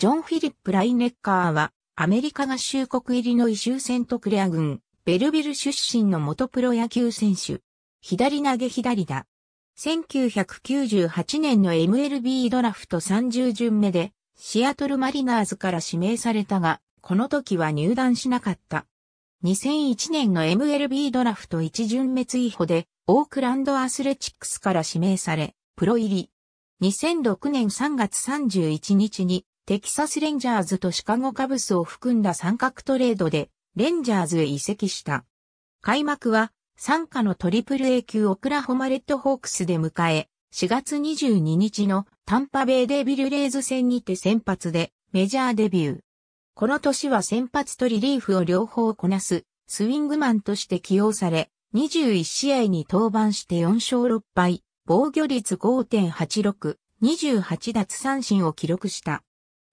ジョン・フィリップ・ライネッカーは、アメリカ合衆国入りの異州セントクレア軍、ベルビル出身の元プロ野球選手。左投げ左だ。1998年の MLB ドラフト30巡目で、シアトルマリナーズから指名されたが、この時は入団しなかった。2001年の MLB ドラフト1巡目追捕で、オークランドアスレチックスから指名され、プロ入り。2006年3月31日に、テキサスレンジャーズとシカゴカブスを含んだ三角トレードで、レンジャーズへ移籍した。開幕は、参加のトリプル A 級オクラホマレッドホークスで迎え、4月22日のタンパベイデビルレーズ戦にて先発でメジャーデビュー。この年は先発とリリーフを両方こなすスウィングマンとして起用され、21試合に登板して4勝6敗、防御率5.86、28奪三振を記録した。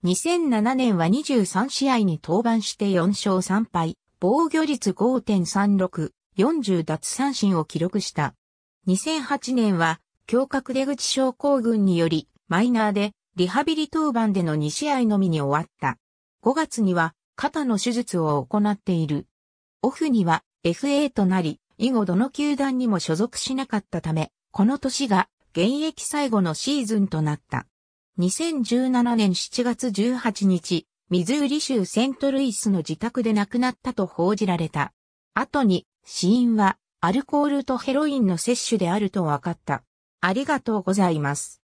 2007年は23試合に登板して4勝3敗、防御率5.36、40奪三振を記録した。2008年は、強格出口症候群により、マイナーで、リハビリ登板での2試合のみに終わった。5月には、肩の手術を行っている。オフには、FA となり、以後どの球団にも所属しなかったため、この年が、現役最後のシーズンとなった。2017年7月18日、ミズーリ州セントルイスの自宅で亡くなったと報じられた。後に、死因はアルコールとヘロインの摂取であると分かった。ありがとうございます。